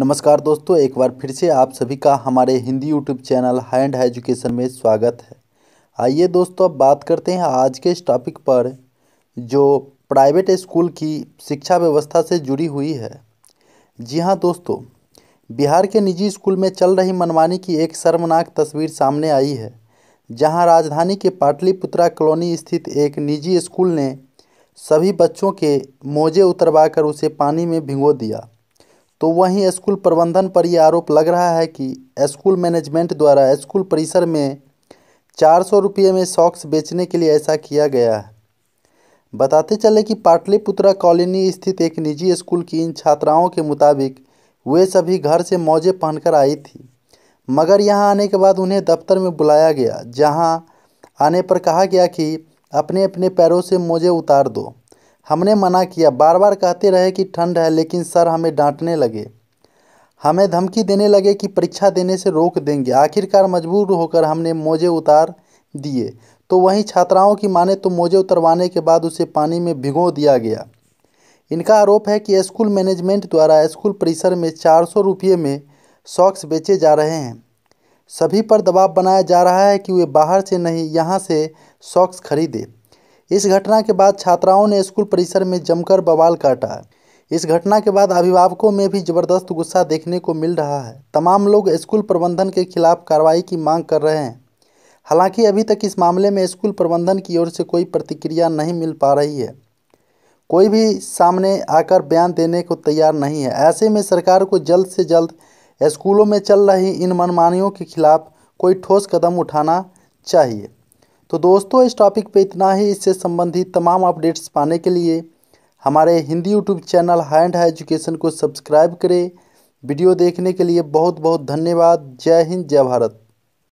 नमस्कार दोस्तों एक बार फिर से आप सभी का हमारे Hindi YouTube channel hand education में स्वागत है आइए दोस्तों अब बात करते हैं आज के इस टॉपिक पर जो प्राइवेट स्कूल की शिक्षा व्यवस्था से जुड़ी हुई है जी हाँ दोस्तों बिहार के निजी स्कूल में चल रही मनमानी की एक शर्मनाक तस्वीर सामने आई है जहाँ राजधानी के पाटलिपुत्रा कॉलोनी स्थित एक निजी स्कूल ने सभी बच्चों के मोजे उतरवा कर उसे पानी में भिंगो दिया तो वहीं स्कूल प्रबंधन पर यह आरोप लग रहा है कि स्कूल मैनेजमेंट द्वारा स्कूल परिसर में चार सौ रुपये में सॉक्स बेचने के लिए ऐसा किया गया है बताते चले कि पाटलिपुत्रा कॉलोनी स्थित एक निजी स्कूल की इन छात्राओं के मुताबिक वे सभी घर से मौजे पहनकर आई थी मगर यहाँ आने के बाद उन्हें दफ्तर में बुलाया गया जहाँ आने पर कहा गया कि अपने अपने पैरों से मोजे उतार दो हमने मना किया बार बार कहते रहे कि ठंड है लेकिन सर हमें डांटने लगे हमें धमकी देने लगे कि परीक्षा देने से रोक देंगे आखिरकार मजबूर होकर हमने मोजे उतार दिए तो वहीं छात्राओं की माने तो मोजे उतरवाने के बाद उसे पानी में भिगो दिया गया इनका आरोप है कि स्कूल मैनेजमेंट द्वारा स्कूल परिसर में चार सौ रुपये में सॉक्स बेचे जा रहे हैं सभी पर दबाव बनाया जा रहा है कि वे बाहर से नहीं यहाँ से सॉक्स खरीदें इस घटना के बाद छात्राओं ने स्कूल परिसर में जमकर बवाल काटा इस घटना के बाद अभिभावकों में भी जबरदस्त गुस्सा देखने को मिल रहा है तमाम लोग स्कूल प्रबंधन के खिलाफ कार्रवाई की मांग कर रहे हैं हालांकि अभी तक इस मामले में स्कूल प्रबंधन की ओर से कोई प्रतिक्रिया नहीं मिल पा रही है कोई भी सामने आकर बयान देने को तैयार नहीं है ऐसे में सरकार को जल्द से जल्द स्कूलों में चल रही इन मनमानियों के खिलाफ कोई ठोस कदम उठाना चाहिए तो दोस्तों इस टॉपिक पे इतना ही इससे संबंधित तमाम अपडेट्स पाने के लिए हमारे Hindi YouTube channel hand high education को सब्सक्राइब करें वीडियो देखने के लिए बहुत बहुत धन्यवाद जय हिंद जय भारत